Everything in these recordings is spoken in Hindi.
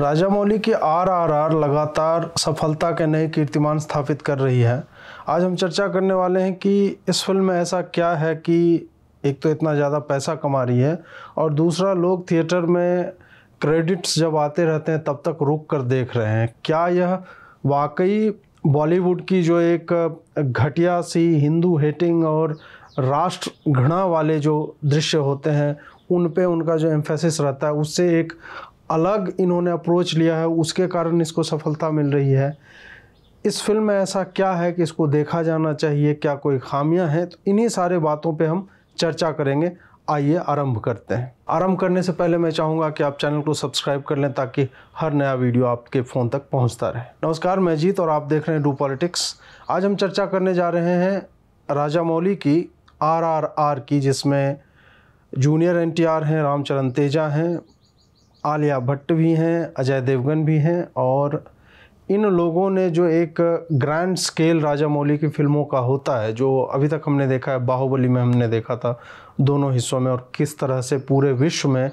राजामौली की आरआरआर लगातार सफलता के नए कीर्तिमान स्थापित कर रही है आज हम चर्चा करने वाले हैं कि इस फिल्म में ऐसा क्या है कि एक तो इतना ज़्यादा पैसा कमा रही है और दूसरा लोग थिएटर में क्रेडिट्स जब आते रहते हैं तब तक रुक कर देख रहे हैं क्या यह वाकई बॉलीवुड की जो एक घटिया सी हिंदू हेटिंग और राष्ट्र घृणा वाले जो दृश्य होते हैं उन पे उनका जो एम्फेसिस रहता है उससे एक अलग इन्होंने अप्रोच लिया है उसके कारण इसको सफलता मिल रही है इस फिल्म में ऐसा क्या है कि इसको देखा जाना चाहिए क्या कोई खामियां हैं तो इन्हीं सारे बातों पे हम चर्चा करेंगे आइए आरंभ करते हैं आरंभ करने से पहले मैं चाहूँगा कि आप चैनल को सब्सक्राइब कर लें ताकि हर नया वीडियो आपके फ़ोन तक पहुँचता रहे नमस्कार मैं जीत और आप देख रहे हैं डू पॉलिटिक्स आज हम चर्चा करने जा रहे हैं राजा मौली की आर आर आर की जिसमें जूनियर एन टी आर हैं रामचरण तेजा हैं आलिया भट्ट भी हैं अजय देवगन भी हैं और इन लोगों ने जो एक ग्रैंड स्केल राजा मौली की फिल्मों का होता है जो अभी तक हमने देखा है बाहुबली में हमने देखा था दोनों हिस्सों में और किस तरह से पूरे विश्व में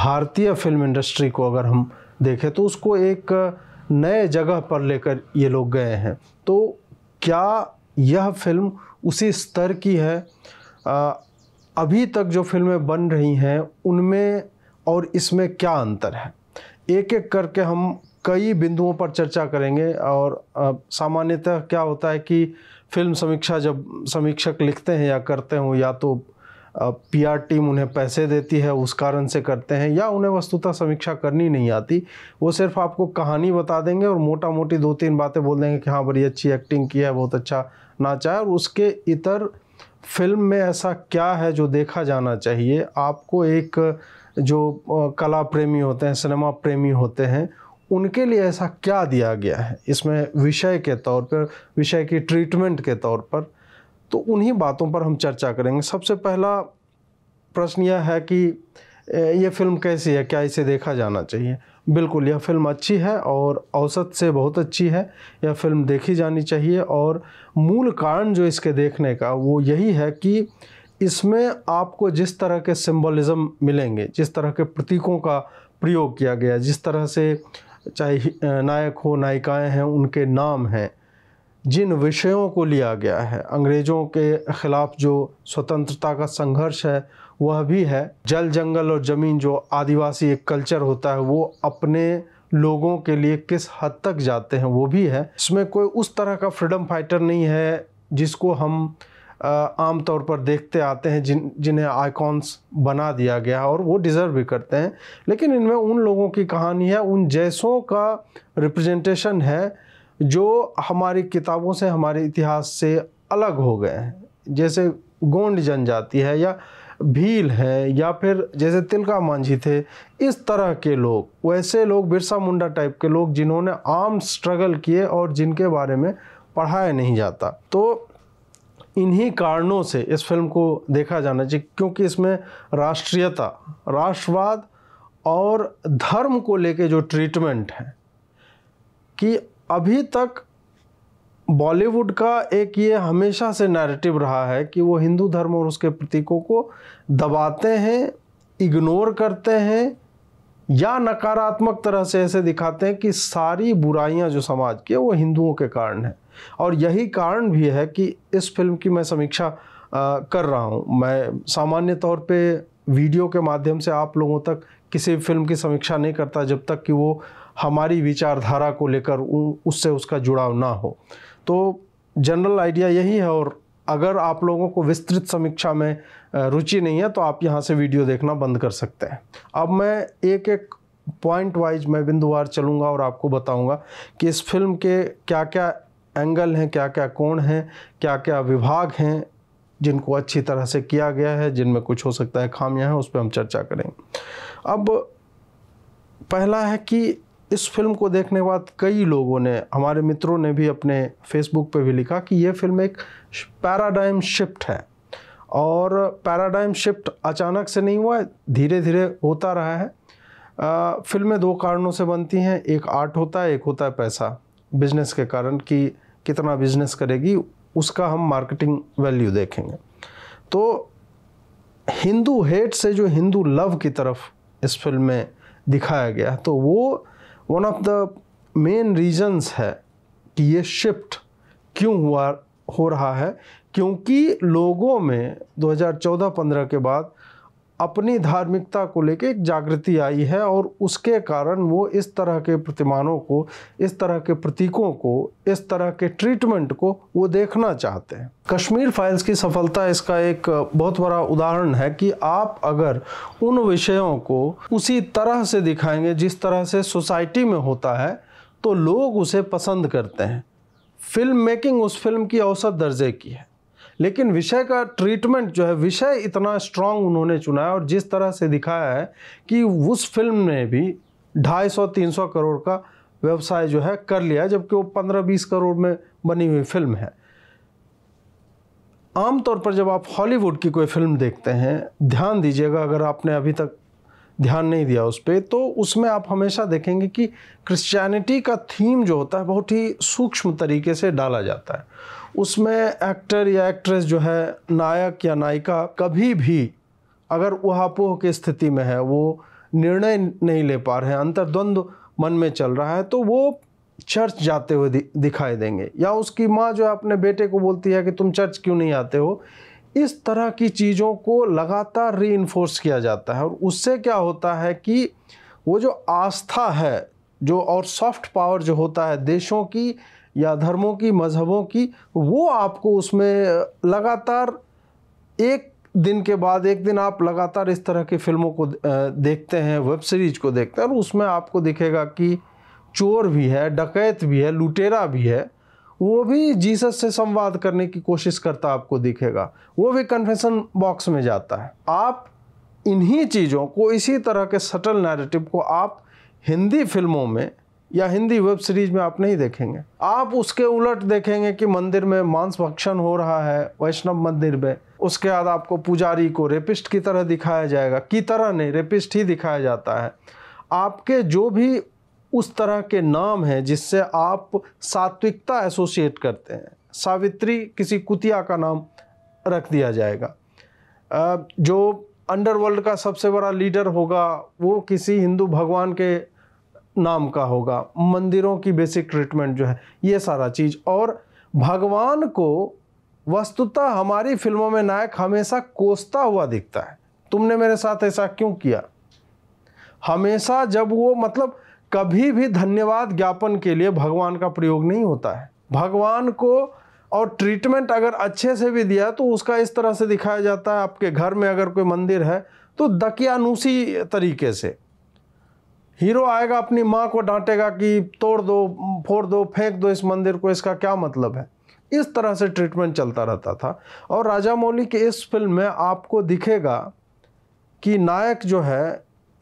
भारतीय फिल्म इंडस्ट्री को अगर हम देखें तो उसको एक नए जगह पर लेकर ये लोग गए हैं तो क्या यह फिल्म उसी स्तर की है आ, अभी तक जो फिल्में बन रही हैं उनमें और इसमें क्या अंतर है एक एक करके हम कई बिंदुओं पर चर्चा करेंगे और सामान्यतः क्या होता है कि फिल्म समीक्षा जब समीक्षक लिखते हैं या करते हों या तो पीआर टीम उन्हें पैसे देती है उस कारण से करते हैं या उन्हें वस्तुतः समीक्षा करनी नहीं आती वो सिर्फ आपको कहानी बता देंगे और मोटा मोटी दो तीन बातें बोल देंगे कि हाँ बड़ी अच्छी एक्टिंग की है बहुत अच्छा नाचा है और उसके इतर फिल्म में ऐसा क्या है जो देखा जाना चाहिए आपको एक जो कला प्रेमी होते हैं सिनेमा प्रेमी होते हैं उनके लिए ऐसा क्या दिया गया है इसमें विषय के तौर पर विषय की ट्रीटमेंट के तौर पर तो उन्हीं बातों पर हम चर्चा करेंगे सबसे पहला प्रश्न यह है कि ये फिल्म कैसी है क्या इसे देखा जाना चाहिए बिल्कुल यह फिल्म अच्छी है और औसत से बहुत अच्छी है यह फिल्म देखी जानी चाहिए और मूल कारण जो इसके देखने का वो यही है कि इसमें आपको जिस तरह के सिंबलिज्म मिलेंगे जिस तरह के प्रतीकों का प्रयोग किया गया जिस तरह से चाहे नायक हो नायिकाएं हैं उनके नाम हैं जिन विषयों को लिया गया है अंग्रेज़ों के ख़िलाफ़ जो स्वतंत्रता का संघर्ष है वह भी है जल जंगल और ज़मीन जो आदिवासी एक कल्चर होता है वो अपने लोगों के लिए किस हद तक जाते हैं वो भी है इसमें कोई उस तरह का फ्रीडम फाइटर नहीं है जिसको हम आम तौर पर देखते आते हैं जिन जिन्हें आइकॉन्स बना दिया गया और वो डिज़र्व भी करते हैं लेकिन इनमें उन लोगों की कहानी है उन जैसों का रिप्रेजेंटेशन है जो हमारी किताबों से हमारे इतिहास से अलग हो गए हैं जैसे गोंड जनजाति है या भील है या फिर जैसे तिलका मांझी थे इस तरह के लोग वैसे लोग बिरसा मुंडा टाइप के लोग जिन्होंने आम स्ट्रगल किए और जिनके बारे में पढ़ाया नहीं जाता तो इन्हीं कारणों से इस फिल्म को देखा जाना चाहिए क्योंकि इसमें राष्ट्रीयता राष्ट्रवाद और धर्म को लेके जो ट्रीटमेंट है कि अभी तक बॉलीवुड का एक ये हमेशा से नैरेटिव रहा है कि वो हिंदू धर्म और उसके प्रतीकों को दबाते हैं इग्नोर करते हैं या नकारात्मक तरह से ऐसे दिखाते हैं कि सारी बुराइयां जो समाज की है वो हिंदुओं के कारण हैं और यही कारण भी है कि इस फिल्म की मैं समीक्षा कर रहा हूँ मैं सामान्य तौर पे वीडियो के माध्यम से आप लोगों तक किसी फिल्म की समीक्षा नहीं करता जब तक कि वो हमारी विचारधारा को लेकर उससे उसका जुड़ाव ना हो तो जनरल आइडिया यही है और अगर आप लोगों को विस्तृत समीक्षा में रुचि नहीं है तो आप यहाँ से वीडियो देखना बंद कर सकते हैं अब मैं एक एक पॉइंट वाइज मैं बिंदुवार चलूँगा और आपको बताऊँगा कि इस फिल्म के क्या क्या एंगल हैं क्या क्या कोण हैं क्या क्या विभाग हैं जिनको अच्छी तरह से किया गया है जिनमें कुछ हो सकता है खामियां हैं उस पर हम चर्चा करें अब पहला है कि इस फिल्म को देखने के बाद कई लोगों ने हमारे मित्रों ने भी अपने फेसबुक पे भी लिखा कि ये फिल्म एक पैराडाइम शिफ्ट है और पैराडाइम शिफ्ट अचानक से नहीं हुआ धीरे धीरे होता रहा है फिल्में दो कारणों से बनती हैं एक आर्ट होता है एक होता है पैसा बिजनेस के कारण कि कितना बिजनेस करेगी उसका हम मार्केटिंग वैल्यू देखेंगे तो हिंदू हेट से जो हिंदू लव की तरफ इस फिल्म में दिखाया गया तो वो one of the main reasons है कि ये शिफ्ट क्यों हुआ हो रहा है क्योंकि लोगों में 2014-15 के बाद अपनी धार्मिकता को लेकर एक जागृति आई है और उसके कारण वो इस तरह के प्रतिमानों को इस तरह के प्रतीकों को इस तरह के ट्रीटमेंट को वो देखना चाहते हैं कश्मीर फाइल्स की सफलता इसका एक बहुत बड़ा उदाहरण है कि आप अगर उन विषयों को उसी तरह से दिखाएंगे जिस तरह से सोसाइटी में होता है तो लोग उसे पसंद करते हैं फिल्म मेकिंग उस फिल्म की औसत दर्जे की है लेकिन विषय का ट्रीटमेंट जो है विषय इतना स्ट्रांग उन्होंने चुना है और जिस तरह से दिखाया है कि उस फिल्म ने भी ढाई सौ तीन सौ करोड़ का व्यवसाय जो है कर लिया जबकि वो पंद्रह बीस करोड़ में बनी हुई फिल्म है आमतौर पर जब आप हॉलीवुड की कोई फिल्म देखते हैं ध्यान दीजिएगा अगर आपने अभी तक ध्यान नहीं दिया उस पर तो उसमें आप हमेशा देखेंगे कि क्रिश्चियनिटी का थीम जो होता है बहुत ही सूक्ष्म तरीके से डाला जाता है उसमें एक्टर या एक्ट्रेस जो है नायक या नायिका कभी भी अगर उहापोह की स्थिति में है वो निर्णय नहीं ले पा रहे हैं अंतर्द्वंद्व मन में चल रहा है तो वो चर्च जाते हुए दि, दिखाई देंगे या उसकी माँ जो है अपने बेटे को बोलती है कि तुम चर्च क्यों नहीं आते हो इस तरह की चीज़ों को लगातार री किया जाता है और उससे क्या होता है कि वो जो आस्था है जो और सॉफ्ट पावर जो होता है देशों की या धर्मों की मज़हबों की वो आपको उसमें लगातार एक दिन के बाद एक दिन आप लगातार इस तरह की फिल्मों को देखते हैं वेब सीरीज को देखते हैं और उसमें आपको दिखेगा कि चोर भी है डकैत भी है लुटेरा भी है वो भी जीसस से संवाद करने की कोशिश करता आपको दिखेगा वो भी कन्फेशन बॉक्स में जाता है आप इन्हीं चीज़ों को इसी तरह के सटल नैरेटिव को आप हिंदी फिल्मों में या हिंदी वेब सीरीज में आप नहीं देखेंगे आप उसके उलट देखेंगे कि मंदिर में मांस भक्षण हो रहा है वैष्णव मंदिर में उसके बाद आपको पुजारी को रेपिस्ट की तरह दिखाया जाएगा की तरह नहीं रेपिस्ट ही दिखाया जाता है आपके जो भी उस तरह के नाम हैं जिससे आप सात्विकता एसोसिएट करते हैं सावित्री किसी कुतिया का नाम रख दिया जाएगा जो अंडरवर्ल्ड का सबसे बड़ा लीडर होगा वो किसी हिंदू भगवान के नाम का होगा मंदिरों की बेसिक ट्रीटमेंट जो है ये सारा चीज़ और भगवान को वस्तुतः हमारी फिल्मों में नायक हमेशा कोसता हुआ दिखता है तुमने मेरे साथ ऐसा क्यों किया हमेशा जब वो मतलब कभी भी धन्यवाद ज्ञापन के लिए भगवान का प्रयोग नहीं होता है भगवान को और ट्रीटमेंट अगर अच्छे से भी दिया तो उसका इस तरह से दिखाया जाता है आपके घर में अगर कोई मंदिर है तो दकियानूसी तरीके से हीरो आएगा अपनी माँ को डांटेगा कि तोड़ दो फोड़ दो फेंक दो इस मंदिर को इसका क्या मतलब है इस तरह से ट्रीटमेंट चलता रहता था और राजा मौली के इस फिल्म में आपको दिखेगा कि नायक जो है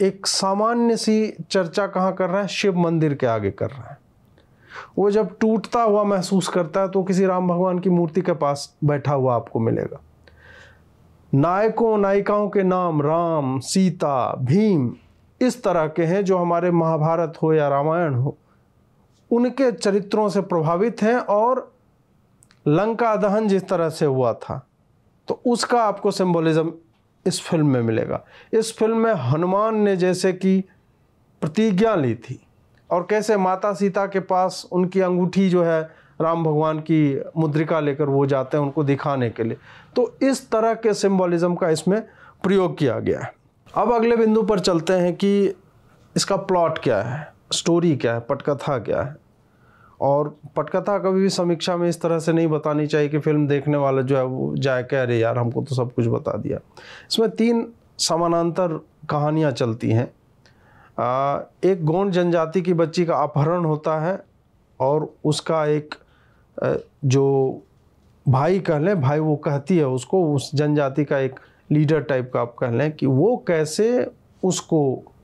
एक सामान्य सी चर्चा कहाँ कर रहा है शिव मंदिर के आगे कर रहा है वो जब टूटता हुआ महसूस करता है तो किसी राम भगवान की मूर्ति के पास बैठा हुआ आपको मिलेगा नायकों नायिकाओं के नाम राम सीता भीम इस तरह के हैं जो हमारे महाभारत हो या रामायण हो उनके चरित्रों से प्रभावित हैं और लंका दहन जिस तरह से हुआ था तो उसका आपको सिंबोलिज्म इस फिल्म में मिलेगा इस फिल्म में हनुमान ने जैसे कि प्रतिज्ञा ली थी और कैसे माता सीता के पास उनकी अंगूठी जो है राम भगवान की मुद्रिका लेकर वो जाते हैं उनको दिखाने के लिए तो इस तरह के सिंबोलिज्म का इसमें प्रयोग किया गया है अब अगले बिंदु पर चलते हैं कि इसका प्लॉट क्या है स्टोरी क्या है पटकथा क्या है और पटकथा कभी भी समीक्षा में इस तरह से नहीं बतानी चाहिए कि फिल्म देखने वाला जो है वो जाए कह अरे यार हमको तो सब कुछ बता दिया इसमें तीन समानांतर कहानियाँ चलती हैं एक गौंड जनजाति की बच्ची का अपहरण होता है और उसका एक जो भाई कह लें भाई वो कहती है उसको उस जनजाति का एक लीडर टाइप का आप कह लें कि वो कैसे उसको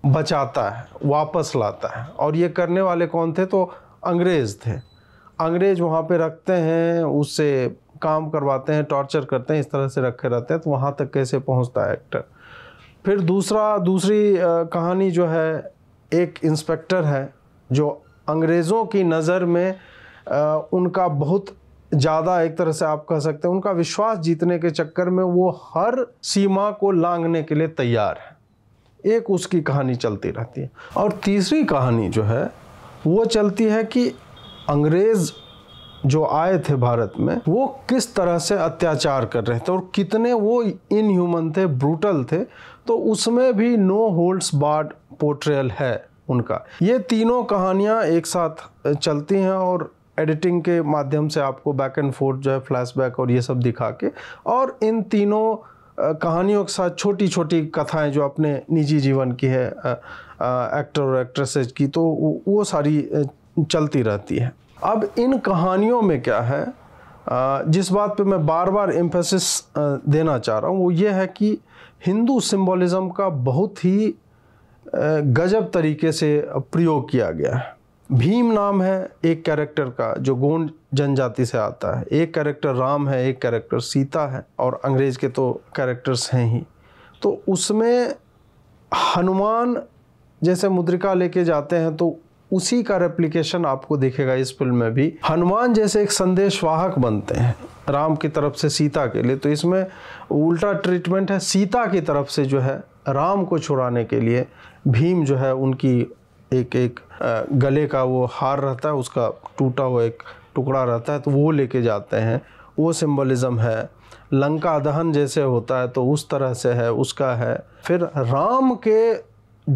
बचाता है वापस लाता है और ये करने वाले कौन थे तो अंग्रेज़ थे अंग्रेज़ वहाँ पे रखते हैं उससे काम करवाते हैं टॉर्चर करते हैं इस तरह से रखे रहते हैं तो वहाँ तक कैसे पहुँचता है एक्टर फिर दूसरा दूसरी कहानी जो है एक इंस्पेक्टर है जो अंग्रेज़ों की नज़र में उनका बहुत ज़्यादा एक तरह से आप कह सकते हैं उनका विश्वास जीतने के चक्कर में वो हर सीमा को लांगने के लिए तैयार है एक उसकी कहानी चलती रहती है और तीसरी कहानी जो है वो चलती है कि अंग्रेज़ जो आए थे भारत में वो किस तरह से अत्याचार कर रहे थे और कितने वो इनह्यूमन थे ब्रूटल थे तो उसमें भी नो होल्ड्स बार्ड पोर्ट्रेयल है उनका ये तीनों कहानियाँ एक साथ चलती हैं और एडिटिंग के माध्यम से आपको बैक एंड फोर्थ जो है फ्लैशबैक और ये सब दिखा के और इन तीनों कहानियों के साथ छोटी छोटी कथाएं जो अपने निजी जीवन की है एक्टर और एक्ट्रेसेज की तो वो सारी चलती रहती है अब इन कहानियों में क्या है जिस बात पे मैं बार बार एम्फेसिस देना चाह रहा हूँ वो ये है कि हिंदू सिम्बोलिज़म का बहुत ही गजब तरीके से प्रयोग किया गया है भीम नाम है एक कैरेक्टर का जो गोंड जनजाति से आता है एक कैरेक्टर राम है एक कैरेक्टर सीता है और अंग्रेज के तो कैरेक्टर्स हैं ही तो उसमें हनुमान जैसे मुद्रिका लेके जाते हैं तो उसी का रेप्लिकेशन आपको दिखेगा इस फिल्म में भी हनुमान जैसे एक संदेशवाहक बनते हैं राम की तरफ से सीता के लिए तो इसमें उल्टा ट्रीटमेंट है सीता की तरफ से जो है राम को छुड़ाने के लिए भीम जो है उनकी एक एक गले का वो हार रहता है उसका टूटा हुआ एक टुकड़ा रहता है तो वो लेके जाते हैं वो सिंबलिज्म है लंका दहन जैसे होता है तो उस तरह से है उसका है फिर राम के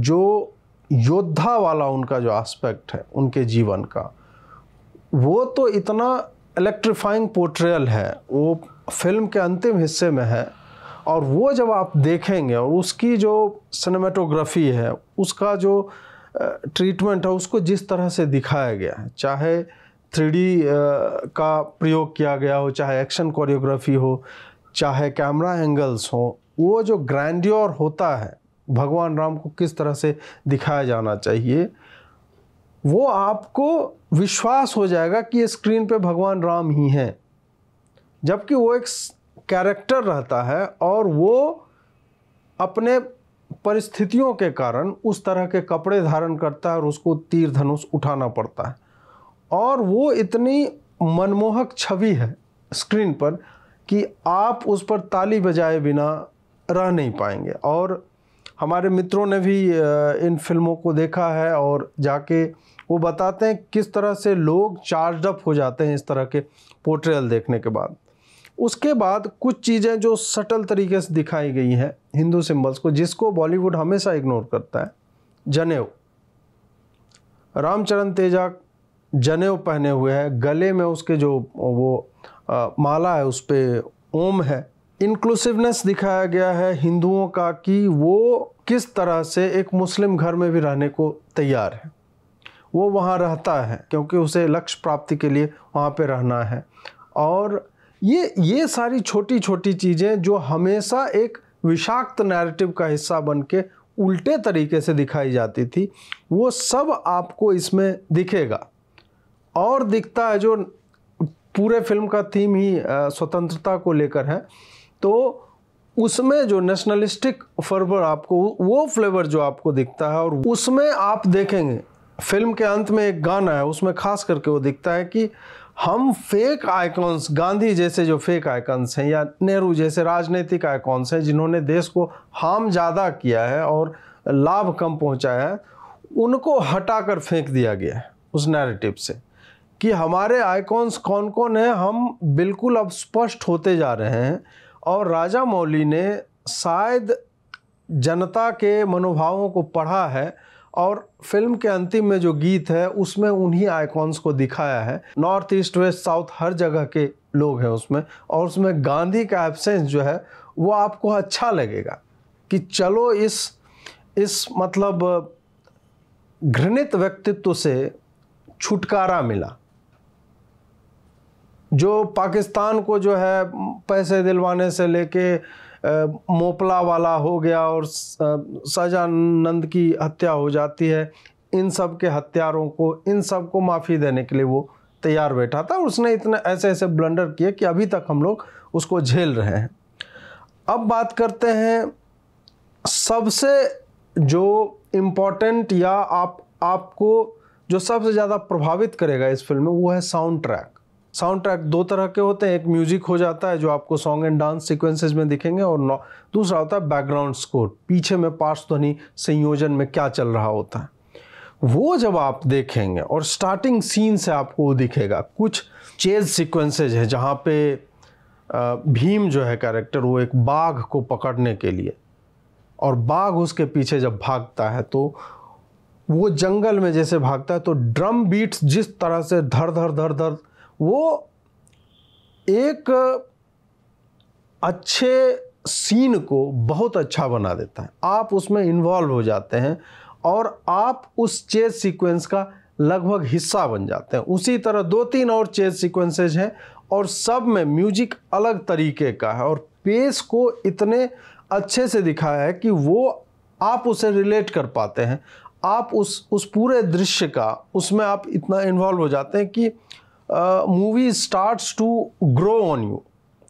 जो योद्धा वाला उनका जो एस्पेक्ट है उनके जीवन का वो तो इतना इलेक्ट्रीफाइंग पोर्ट्रियल है वो फिल्म के अंतिम हिस्से में है और वो जब आप देखेंगे और उसकी जो सिनेमेटोग्राफी है उसका जो ट्रीटमेंट है उसको जिस तरह से दिखाया गया है चाहे थ्री का प्रयोग किया गया हो चाहे एक्शन कोरियोग्राफी हो चाहे कैमरा एंगल्स हो वो जो ग्रैंड्योर होता है भगवान राम को किस तरह से दिखाया जाना चाहिए वो आपको विश्वास हो जाएगा कि ये स्क्रीन पे भगवान राम ही हैं जबकि वो एक कैरेक्टर रहता है और वो अपने परिस्थितियों के कारण उस तरह के कपड़े धारण करता है और उसको तीर धनुष उठाना पड़ता है और वो इतनी मनमोहक छवि है स्क्रीन पर कि आप उस पर ताली बजाए बिना रह नहीं पाएंगे और हमारे मित्रों ने भी इन फिल्मों को देखा है और जाके वो बताते हैं किस तरह से लोग चार्ज अप हो जाते हैं इस तरह के पोर्ट्रेल देखने के बाद उसके बाद कुछ चीज़ें जो सटल तरीके से दिखाई गई हैं हिंदू सिंबल्स को जिसको बॉलीवुड हमेशा इग्नोर करता है जनेऊ रामचरण तेजा जनेऊ पहने हुए हैं गले में उसके जो वो आ, माला है उस पर ओम है इंक्लूसिवनेस दिखाया गया है हिंदुओं का कि वो किस तरह से एक मुस्लिम घर में भी रहने को तैयार है वो वहाँ रहता है क्योंकि उसे लक्ष्य प्राप्ति के लिए वहाँ पे रहना है और ये ये सारी छोटी छोटी चीज़ें जो हमेशा एक विषाक्त नैरेटिव का हिस्सा बन के उल्टे तरीके से दिखाई जाती थी वो सब आपको इसमें दिखेगा और दिखता है जो पूरे फिल्म का थीम ही स्वतंत्रता को लेकर है तो उसमें जो नेशनलिस्टिक फर्वर आपको वो फ्लेवर जो आपको दिखता है और उसमें आप देखेंगे फिल्म के अंत में एक गाना है उसमें खास करके वो दिखता है कि हम फेक आइकॉन्स गांधी जैसे जो फेक आइकॉन्स हैं या नेहरू जैसे राजनीतिक आइकॉन्स हैं जिन्होंने देश को हार्म ज़्यादा किया है और लाभ कम पहुंचाया है उनको हटाकर फेंक दिया गया है उस नैरेटिव से कि हमारे आइकॉन्स कौन कौन हैं हम बिल्कुल अब स्पष्ट होते जा रहे हैं और राजा मौली ने शायद जनता के मनोभावों को पढ़ा है और फिल्म के अंतिम में जो गीत है उसमें उन्हीं आइकॉन्स को दिखाया है नॉर्थ ईस्ट वेस्ट साउथ हर जगह के लोग हैं उसमें और उसमें गांधी का एबसेंस जो है वो आपको अच्छा लगेगा कि चलो इस इस मतलब घृणित व्यक्तित्व से छुटकारा मिला जो पाकिस्तान को जो है पैसे दिलवाने से लेके मोपला वाला हो गया और सजानंद की हत्या हो जाती है इन सब के हत्यारों को इन सब को माफ़ी देने के लिए वो तैयार बैठा था उसने इतने ऐसे ऐसे ब्लंडर किए कि अभी तक हम लोग उसको झेल रहे हैं अब बात करते हैं सबसे जो इम्पोर्टेंट या आप आपको जो सबसे ज़्यादा प्रभावित करेगा इस फिल्म में वो है साउंड ट्रैक साउंड ट्रैक दो तरह के होते हैं एक म्यूजिक हो जाता है जो आपको सॉन्ग एंड डांस सिक्वेंसेज में दिखेंगे और दूसरा होता है बैकग्राउंड स्कोर पीछे में पार्श्व ध्वनि संयोजन में क्या चल रहा होता है वो जब आप देखेंगे और स्टार्टिंग सीन से आपको वो दिखेगा कुछ चेज सिक्वेंसेज है जहाँ पे भीम जो है कैरेक्टर वो एक बाघ को पकड़ने के लिए और बाघ उसके पीछे जब भागता है तो वो जंगल में जैसे भागता है तो ड्रम बीट्स जिस तरह से धर धर धर धर, धर वो एक अच्छे सीन को बहुत अच्छा बना देता है आप उसमें इन्वॉल्व हो जाते हैं और आप उस चेज सीक्वेंस का लगभग हिस्सा बन जाते हैं उसी तरह दो तीन और चेज सीक्वेंसेज हैं और सब में म्यूजिक अलग तरीके का है और पेस को इतने अच्छे से दिखाया है कि वो आप उसे रिलेट कर पाते हैं आप उस उस पूरे दृश्य का उसमें आप इतना इन्वॉल्व हो जाते हैं कि movie starts to grow on you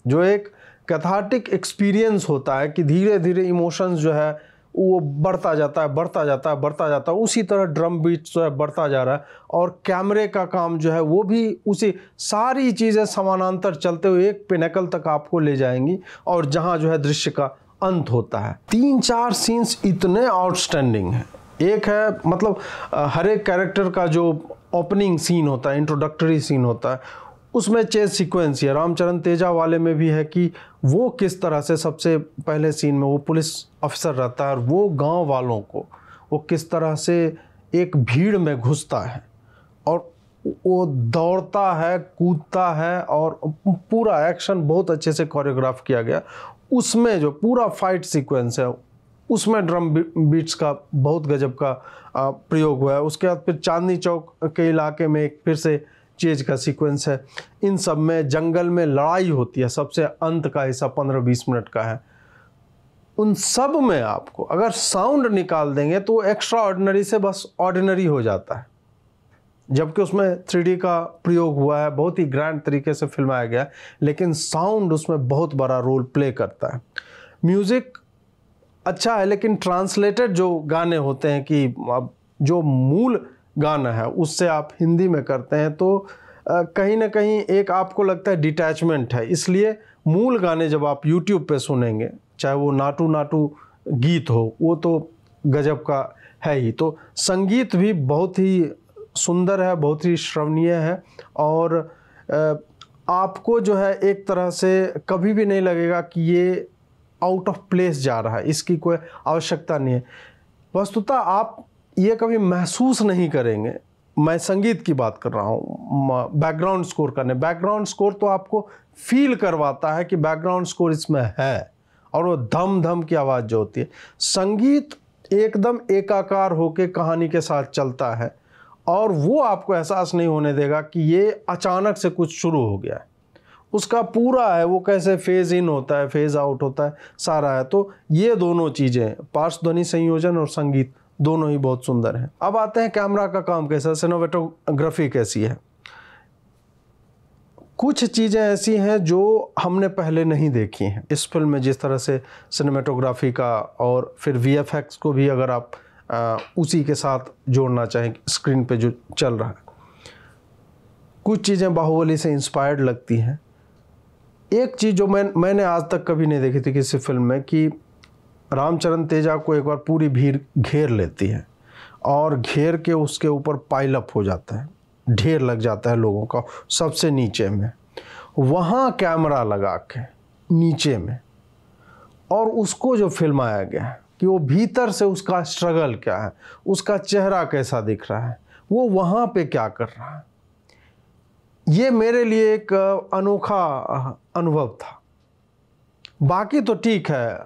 जो एक कैथार्टिक एक्सपीरियंस होता है कि धीरे धीरे इमोशंस जो है वो बढ़ता जाता है बढ़ता जाता है बढ़ता जाता है उसी तरह ड्रम बीट जो है बढ़ता जा रहा है और कैमरे का काम जो है वो भी उसी सारी चीज़ें समानांतर चलते हुए एक पिनकल तक आपको ले जाएंगी और जहाँ जो है दृश्य का अंत होता है तीन चार सीन्स इतने आउटस्टैंडिंग हैं एक है मतलब हर एक कैरेक्टर का जो ओपनिंग सीन होता है इंट्रोडक्टरी सीन होता है उसमें चेज सीक्वेंस है रामचरण तेजा वाले में भी है कि वो किस तरह से सबसे पहले सीन में वो पुलिस अफसर रहता है और वो गांव वालों को वो किस तरह से एक भीड़ में घुसता है और वो दौड़ता है कूदता है और पूरा एक्शन बहुत अच्छे से कोरियोग्राफ किया गया उसमें जो पूरा फाइट सीक्वेंस है उसमें ड्रम बीट्स का बहुत गजब का प्रयोग हुआ है उसके बाद फिर चांदनी चौक के इलाके में एक फिर से चेज का सीक्वेंस है इन सब में जंगल में लड़ाई होती है सबसे अंत का हिस्सा पंद्रह बीस मिनट का है उन सब में आपको अगर साउंड निकाल देंगे तो एक्स्ट्रा ऑर्डिनरी से बस ऑर्डिनरी हो जाता है जबकि उसमें थ्री का प्रयोग हुआ है बहुत ही ग्रैंड तरीके से फिल्माया गया है लेकिन साउंड उसमें बहुत बड़ा रोल प्ले करता है म्यूज़िक अच्छा है लेकिन ट्रांसलेटेड जो गाने होते हैं कि अब जो मूल गाना है उससे आप हिंदी में करते हैं तो कहीं ना कहीं एक आपको लगता है डिटैचमेंट है इसलिए मूल गाने जब आप यूट्यूब पे सुनेंगे चाहे वो नाटू नाटू गीत हो वो तो गजब का है ही तो संगीत भी बहुत ही सुंदर है बहुत ही श्रवणीय है और आपको जो है एक तरह से कभी भी नहीं लगेगा कि ये आउट ऑफ प्लेस जा रहा है इसकी कोई आवश्यकता नहीं है वस्तुतः आप ये कभी महसूस नहीं करेंगे मैं संगीत की बात कर रहा हूँ बैकग्राउंड स्कोर करने बैकग्राउंड स्कोर तो आपको फील करवाता है कि बैकग्राउंड स्कोर इसमें है और वो धम धम की आवाज़ जो होती है संगीत एकदम एकाकार होकर कहानी के साथ चलता है और वो आपको एहसास नहीं होने देगा कि ये अचानक से कुछ शुरू हो गया है उसका पूरा है वो कैसे फेज़ इन होता है फेज़ आउट होता है सारा है तो ये दोनों चीज़ें पार्श्व ध्वनि संयोजन और संगीत दोनों ही बहुत सुंदर हैं अब आते हैं कैमरा का काम कैसा सिनोवेटोग्राफी कैसी है कुछ चीज़ें ऐसी हैं जो हमने पहले नहीं देखी हैं इस फिल्म में जिस तरह से सिनेमेटोग्राफी का और फिर वी को भी अगर आप आ, उसी के साथ जोड़ना चाहें स्क्रीन पे जो चल रहा है कुछ चीज़ें बाहुबली से इंस्पायर्ड लगती हैं एक चीज़ जो मैं मैंने आज तक कभी नहीं देखी थी किसी फिल्म में कि रामचरण तेजा को एक बार पूरी भीड़ घेर लेती है और घेर के उसके ऊपर पाइलअप हो जाता है ढेर लग जाता है लोगों का सबसे नीचे में वहाँ कैमरा लगा के नीचे में और उसको जो फिल्माया गया है कि वो भीतर से उसका स्ट्रगल क्या है उसका चेहरा कैसा दिख रहा है वो वहाँ पे क्या कर रहा है ये मेरे लिए एक अनोखा अनुभव था बाकी तो ठीक है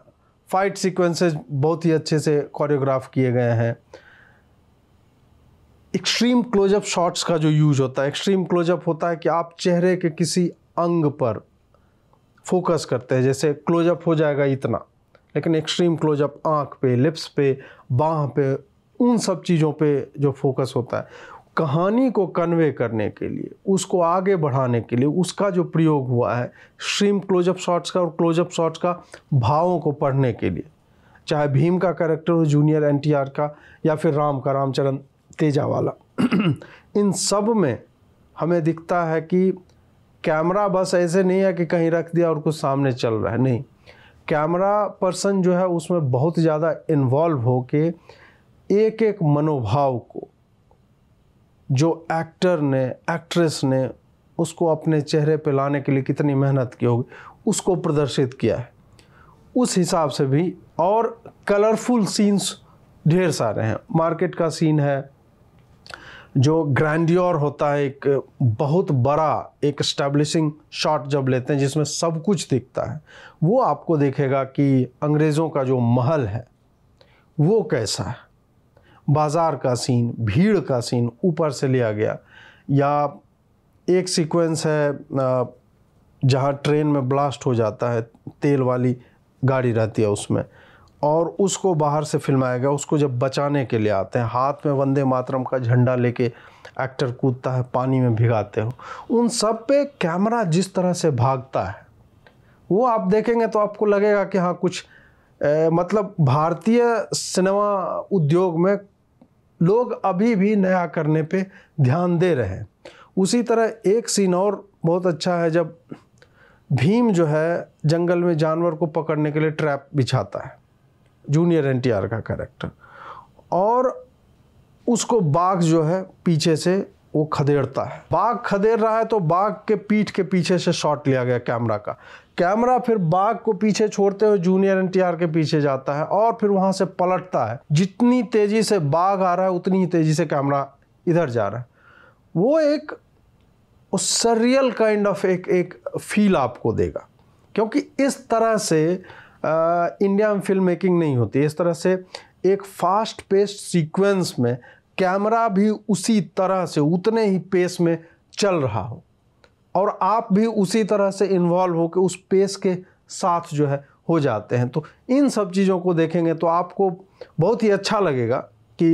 फाइट सीक्वेंसेस बहुत ही अच्छे से कोरियोग्राफ किए गए हैं एक्सट्रीम क्लोजअप शॉट्स का जो यूज होता है एक्सट्रीम क्लोजअप होता है कि आप चेहरे के किसी अंग पर फोकस करते हैं जैसे क्लोजअप हो जाएगा इतना लेकिन एक्सट्रीम क्लोजअप आँख पे लिप्स पे बाह पे उन सब चीज़ों पे जो फोकस होता है कहानी को कन्वे करने के लिए उसको आगे बढ़ाने के लिए उसका जो प्रयोग हुआ है स्ट्रीम क्लोजअप शॉट्स का और क्लोजअप शॉट्स का भावों को पढ़ने के लिए चाहे भीम का कैरेक्टर हो जूनियर एन का या फिर राम का रामचरण तेजावाला इन सब में हमें दिखता है कि कैमरा बस ऐसे नहीं है कि कहीं रख दिया और कुछ सामने चल रहा है नहीं कैमरा पर्सन जो है उसमें बहुत ज़्यादा इन्वॉल्व हो के एक एक मनोभाव को जो एक्टर ने एक्ट्रेस ने उसको अपने चेहरे पर लाने के लिए कितनी मेहनत की होगी उसको प्रदर्शित किया है उस हिसाब से भी और कलरफुल सीन्स ढेर सारे हैं मार्केट का सीन है जो ग्रैंडियोर होता है एक बहुत बड़ा एक स्टैब्लिशिंग शॉट जब लेते हैं जिसमें सब कुछ दिखता है वो आपको देखेगा कि अंग्रेज़ों का जो महल है वो कैसा है बाज़ार का सीन भीड़ का सीन ऊपर से लिया गया या एक सीक्वेंस है जहाँ ट्रेन में ब्लास्ट हो जाता है तेल वाली गाड़ी रहती है उसमें और उसको बाहर से फिल्माया गया उसको जब बचाने के लिए आते हैं हाथ में वंदे मातरम का झंडा लेके एक्टर कूदता है पानी में भिगाते हो उन सब पे कैमरा जिस तरह से भागता है वो आप देखेंगे तो आपको लगेगा कि हाँ कुछ ए, मतलब भारतीय सिनेमा उद्योग में लोग अभी भी नया करने पे ध्यान दे रहे हैं उसी तरह एक सीन और बहुत अच्छा है जब भीम जो है जंगल में जानवर को पकड़ने के लिए ट्रैप बिछाता है जूनियर एन का कैरेक्टर और उसको बाघ जो है पीछे से वो खदेड़ता है बाघ खदेड़ रहा है तो बाघ के पीठ के पीछे से शॉट लिया गया कैमरा का कैमरा फिर बाघ को पीछे छोड़ते हुए जूनियर एनटीआर के पीछे जाता है और फिर वहां से पलटता है जितनी तेजी से बाघ आ रहा है उतनी ही तेजी से कैमरा इधर जा रहा है वो एक सरियल काइंड ऑफ एक एक फील आपको देगा क्योंकि इस तरह से इंडिया में फिल्म मेकिंग नहीं होती इस तरह से एक फास्ट पेस्ट सीक्वेंस में कैमरा भी उसी तरह से उतने ही पेस में चल रहा हो और आप भी उसी तरह से इन्वॉल्व होकर उस पेस के साथ जो है हो जाते हैं तो इन सब चीज़ों को देखेंगे तो आपको बहुत ही अच्छा लगेगा कि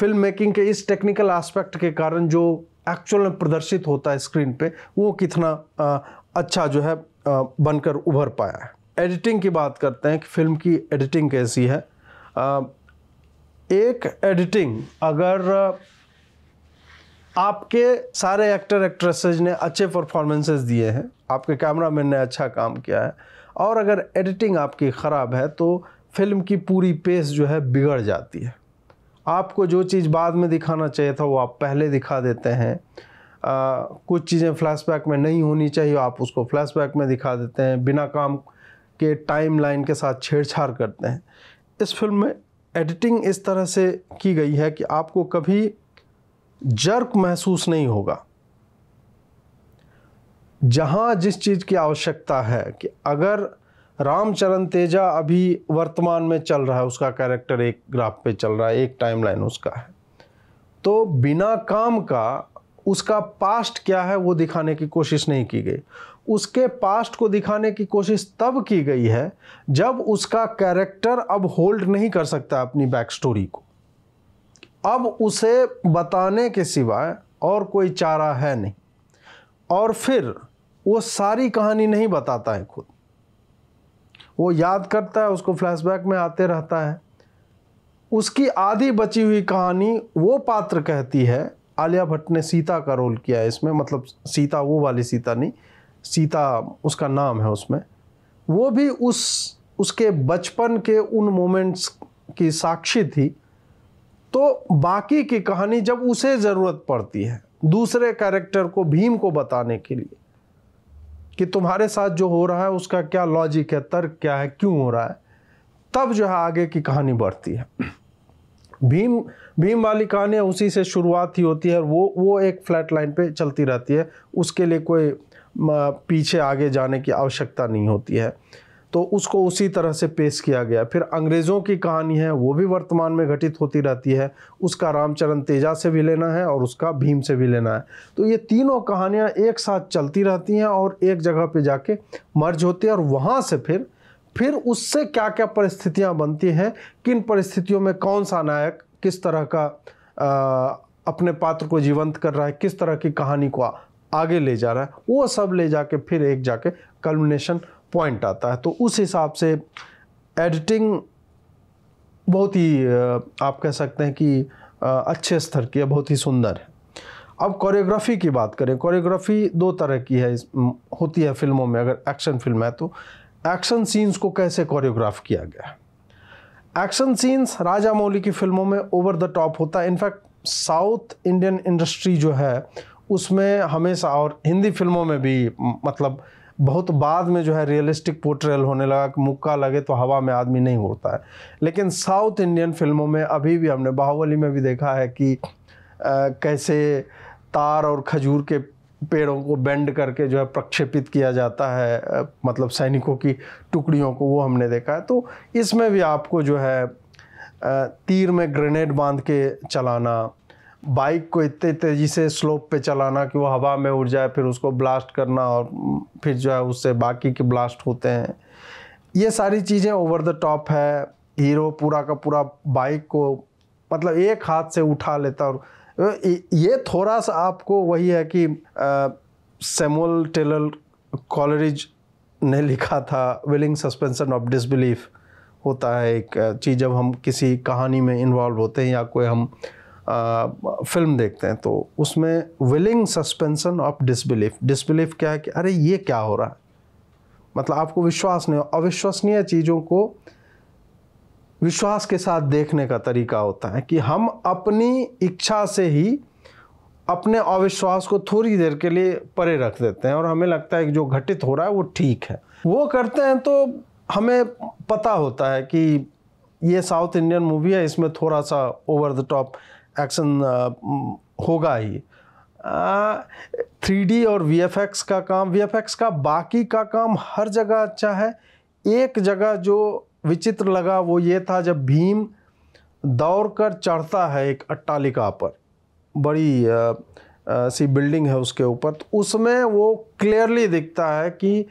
फिल्म मेकिंग के इस टेक्निकल एस्पेक्ट के कारण जो एक्चुअल में प्रदर्शित होता है स्क्रीन पे वो कितना आ, अच्छा जो है आ, बनकर उभर पाया है एडिटिंग की बात करते हैं कि फिल्म की एडिटिंग कैसी है आ, एक एडिटिंग अगर आपके सारे एक्टर एक्ट्रेसेज ने अच्छे परफॉर्मेंसेस दिए हैं आपके कैमरामैन ने अच्छा काम किया है और अगर एडिटिंग आपकी ख़राब है तो फिल्म की पूरी पेस जो है बिगड़ जाती है आपको जो चीज़ बाद में दिखाना चाहिए था वो आप पहले दिखा देते हैं आ, कुछ चीज़ें फ्लैशबैक में नहीं होनी चाहिए आप उसको फ्लैशबैक में दिखा देते हैं बिना काम के टाइमलाइन के साथ छेड़छाड़ करते हैं इस फिल्म में एडिटिंग इस तरह से की गई है कि आपको कभी जर्क महसूस नहीं होगा जहां जिस चीज़ की आवश्यकता है कि अगर रामचरण तेजा अभी वर्तमान में चल रहा है उसका कैरेक्टर एक ग्राफ पे चल रहा है एक टाइमलाइन उसका है तो बिना काम का उसका पास्ट क्या है वो दिखाने की कोशिश नहीं की गई उसके पास्ट को दिखाने की कोशिश तब की गई है जब उसका कैरेक्टर अब होल्ड नहीं कर सकता अपनी बैक स्टोरी को अब उसे बताने के सिवाय और कोई चारा है नहीं और फिर वो सारी कहानी नहीं बताता है खुद वो याद करता है उसको फ्लैशबैक में आते रहता है उसकी आधी बची हुई कहानी वो पात्र कहती है आलिया भट्ट ने सीता का रोल किया है इसमें मतलब सीता वो वाली सीता नहीं सीता उसका नाम है उसमें वो भी उस उसके बचपन के उन मोमेंट्स की साक्षी थी तो बाकी की कहानी जब उसे ज़रूरत पड़ती है दूसरे कैरेक्टर को भीम को बताने के लिए कि तुम्हारे साथ जो हो रहा है उसका क्या लॉजिक है तर्क क्या है क्यों हो रहा है तब जो है आगे की कहानी बढ़ती है भीम भीम वाली कहानी उसी से शुरुआत ही होती है वो वो एक फ्लैट लाइन पे चलती रहती है उसके लिए कोई पीछे आगे जाने की आवश्यकता नहीं होती है तो उसको उसी तरह से पेश किया गया फिर अंग्रेज़ों की कहानी है वो भी वर्तमान में घटित होती रहती है उसका रामचरण तेजा से भी लेना है और उसका भीम से भी लेना है तो ये तीनों कहानियाँ एक साथ चलती रहती हैं और एक जगह पे जाके मर्ज होती है और वहाँ से फिर फिर उससे क्या क्या परिस्थितियाँ बनती हैं किन परिस्थितियों में कौन सा नायक किस तरह का आ, अपने पात्र को जीवंत कर रहा है किस तरह की कहानी को आगे ले जा रहा है वो सब ले जाके फिर एक जाके कल्मिनेशन पॉइंट आता है तो उस हिसाब से एडिटिंग बहुत ही आप कह सकते हैं कि अच्छे स्तर की है बहुत ही सुंदर है अब कोरियोग्राफी की बात करें कोरियोग्राफी दो तरह की है होती है फिल्मों में अगर एक्शन फिल्म है तो एक्शन सीन्स को कैसे कोरियोग्राफ किया गया है एक्शन सीन्स राजा मौली की फिल्मों में ओवर द टॉप होता है इनफैक्ट साउथ इंडियन इंडस्ट्री जो है उसमें हमेशा और हिंदी फिल्मों में भी मतलब बहुत बाद में जो है रियलिस्टिक पोर्ट्रेल होने लगा कि मुक्का लगे तो हवा में आदमी नहीं होता है लेकिन साउथ इंडियन फिल्मों में अभी भी हमने बाहुबली में भी देखा है कि आ, कैसे तार और खजूर के पेड़ों को बेंड करके जो है प्रक्षेपित किया जाता है मतलब सैनिकों की टुकड़ियों को वो हमने देखा है तो इसमें भी आपको जो है तीर में ग्रेनेड बांध के चलाना बाइक को इतने तेज़ी से स्लोप पे चलाना कि वो हवा में उड़ जाए फिर उसको ब्लास्ट करना और फिर जो है उससे बाकी के ब्लास्ट होते हैं ये सारी चीज़ें ओवर द टॉप है हीरो पूरा का पूरा बाइक को मतलब एक हाथ से उठा लेता और ये थोड़ा सा आपको वही है कि सेमुअल टेलर कॉलरिज ने लिखा था विलिंग सस्पेंसन ऑफ डिसबिलीफ होता है एक चीज़ जब हम किसी कहानी में इन्वॉल्व होते हैं या कोई हम फिल्म देखते हैं तो उसमें willing suspension of disbelief disbelief क्या है कि अरे ये क्या हो रहा है मतलब आपको विश्वास नहीं हो अविश्वसनीय चीज़ों को विश्वास के साथ देखने का तरीका होता है कि हम अपनी इच्छा से ही अपने अविश्वास को थोड़ी देर के लिए परे रख देते हैं और हमें लगता है कि जो घटित हो रहा है वो ठीक है वो करते हैं तो हमें पता होता है कि ये साउथ इंडियन मूवी है इसमें थोड़ा सा ओवर द टॉप एक्शन होगा ही थ्री डी और वी एफ एक्स का काम वी एफ एक्स का बाकी का काम हर जगह अच्छा है एक जगह जो विचित्र लगा वो ये था जब भीम दौड़ कर चढ़ता है एक अट्टालिका पर बड़ी आ, आ, सी बिल्डिंग है उसके ऊपर तो उसमें वो क्लियरली दिखता है कि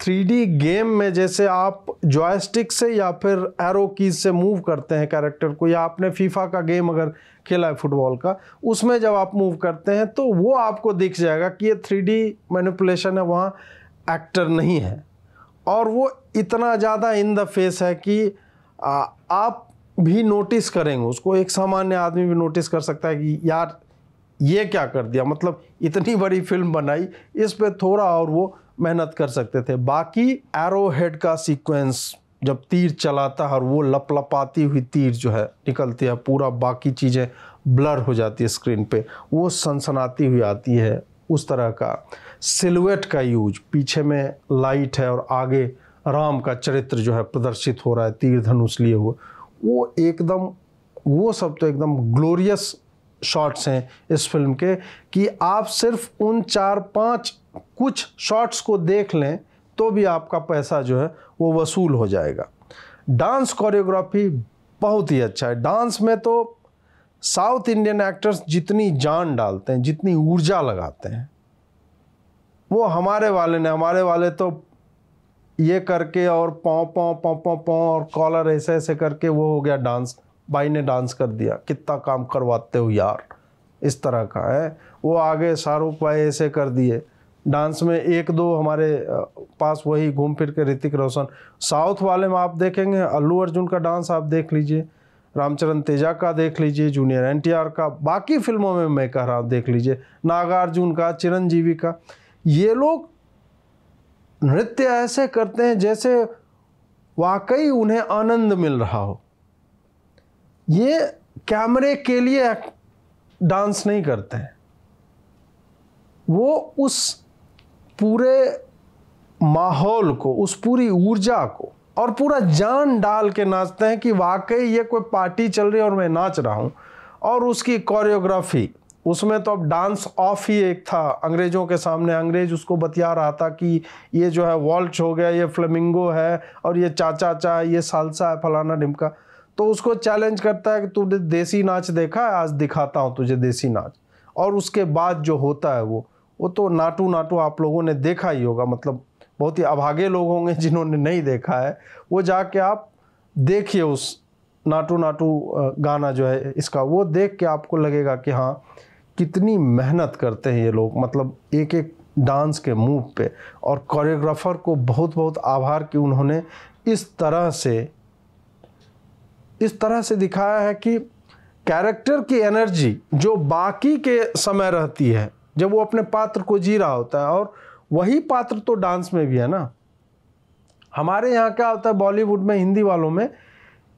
थ्री गेम में जैसे आप जॉयस्टिक से या फिर एरो कीज से मूव करते हैं कैरेक्टर को या आपने फीफा का गेम अगर खेला है फुटबॉल का उसमें जब आप मूव करते हैं तो वो आपको दिख जाएगा कि ये थ्री डी मैनिपुलेशन है वहाँ एक्टर नहीं है और वो इतना ज़्यादा इन द फेस है कि आ, आप भी नोटिस करेंगे उसको एक सामान्य आदमी भी नोटिस कर सकता है कि यार ये क्या कर दिया मतलब इतनी बड़ी फिल्म बनाई इस पे थोड़ा और वो मेहनत कर सकते थे बाकी एरो हेड का सीक्वेंस जब तीर चलाता है और वो लपलपाती हुई तीर जो है निकलती है पूरा बाकी चीज़ें ब्लर हो जाती है स्क्रीन पे वो सनसनाती हुई आती है उस तरह का सिलुएट का यूज पीछे में लाइट है और आगे राम का चरित्र जो है प्रदर्शित हो रहा है तीर धनुष लिए हुए वो एकदम वो सब तो एकदम ग्लोरियस शॉट्स हैं इस फिल्म के कि आप सिर्फ उन चार पांच कुछ शॉट्स को देख लें तो भी आपका पैसा जो है वो वसूल हो जाएगा डांस कोरियोग्राफी बहुत ही अच्छा है डांस में तो साउथ इंडियन एक्टर्स जितनी जान डालते हैं जितनी ऊर्जा लगाते हैं वो हमारे वाले ने हमारे वाले तो ये करके और पाँव पाँव पाँव पाँव पाँव और कॉलर ऐसे ऐसे करके वो हो गया डांस भाई ने डांस कर दिया कितना काम करवाते हो यार इस तरह का है वो आगे शाहरुख भाई ऐसे कर दिए डांस में एक दो हमारे पास वही घूम फिर के ऋतिक रोशन साउथ वाले में आप देखेंगे अल्लू अर्जुन का डांस आप देख लीजिए रामचरण तेजा का देख लीजिए जूनियर एन का बाकी फिल्मों में मैं कह रहा हूँ देख लीजिए नागार्जुन का चिरंजीवी का ये लोग नृत्य ऐसे करते हैं जैसे वाकई उन्हें आनंद मिल रहा हो ये कैमरे के लिए डांस नहीं करते हैं वो उस पूरे माहौल को उस पूरी ऊर्जा को और पूरा जान डाल के नाचते हैं कि वाकई ये कोई पार्टी चल रही है और मैं नाच रहा हूँ और उसकी कोरियोग्राफी उसमें तो अब डांस ऑफ ही एक था अंग्रेज़ों के सामने अंग्रेज उसको बतिया रहा था कि ये जो है वॉल्च हो गया ये फ्लेमिंगो है और ये चाचा चा है ये सालसा है फलाना डिमका तो उसको चैलेंज करता है कि तूने देसी नाच देखा है आज दिखाता हूँ तुझे देसी नाच और उसके बाद जो होता है वो वो तो नाटू नाटू आप लोगों ने देखा ही होगा मतलब बहुत ही अभागे लोग होंगे जिन्होंने नहीं देखा है वो जाके आप देखिए उस नाटू नाटू गाना जो है इसका वो देख के आपको लगेगा कि हाँ कितनी मेहनत करते हैं ये लोग मतलब एक एक डांस के मूव पे और कोरियोग्राफर को बहुत बहुत आभार कि उन्होंने इस तरह से इस तरह से दिखाया है कि कैरेक्टर की एनर्जी जो बाकी के समय रहती है जब वो अपने पात्र को जी रहा होता है और वही पात्र तो डांस में भी है ना हमारे यहाँ क्या होता है बॉलीवुड में हिंदी वालों में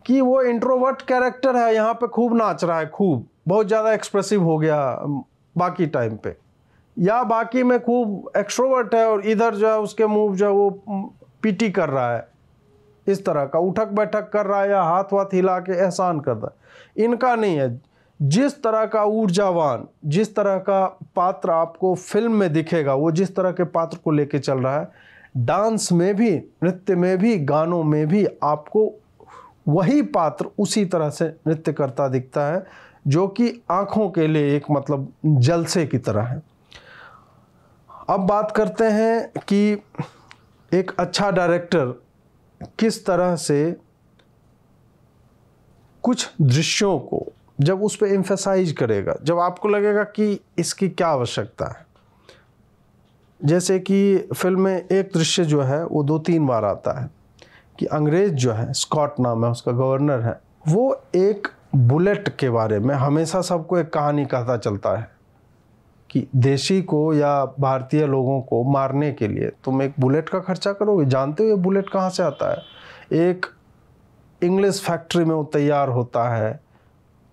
कि वो इंट्रोवर्ट कैरेक्टर है यहाँ पे खूब नाच रहा है खूब बहुत ज़्यादा एक्सप्रेसिव हो गया बाकी टाइम पे या बाकी में खूब एक्सट्रोवर्ट है और इधर जो है उसके मूव जो है वो पीटी कर रहा है इस तरह का उठक बैठक कर रहा है या हाथ वाथ हिला के एहसान कर रहा है इनका नहीं है जिस तरह का ऊर्जावान जिस तरह का पात्र आपको फिल्म में दिखेगा वो जिस तरह के पात्र को लेके चल रहा है डांस में भी नृत्य में भी गानों में भी आपको वही पात्र उसी तरह से नृत्य करता दिखता है जो कि आँखों के लिए एक मतलब जलसे की तरह है अब बात करते हैं कि एक अच्छा डायरेक्टर किस तरह से कुछ दृश्यों को जब उस पर एम्फेसाइज करेगा जब आपको लगेगा कि इसकी क्या आवश्यकता है जैसे कि फिल्म में एक दृश्य जो है वो दो तीन बार आता है कि अंग्रेज़ जो है स्कॉट नाम है उसका गवर्नर है वो एक बुलेट के बारे में हमेशा सबको एक कहानी कहता चलता है कि देशी को या भारतीय लोगों को मारने के लिए तुम एक बुलेट का खर्चा करोगे जानते हो ये बुलेट कहाँ से आता है एक इंग्लिश फैक्ट्री में वो तैयार होता है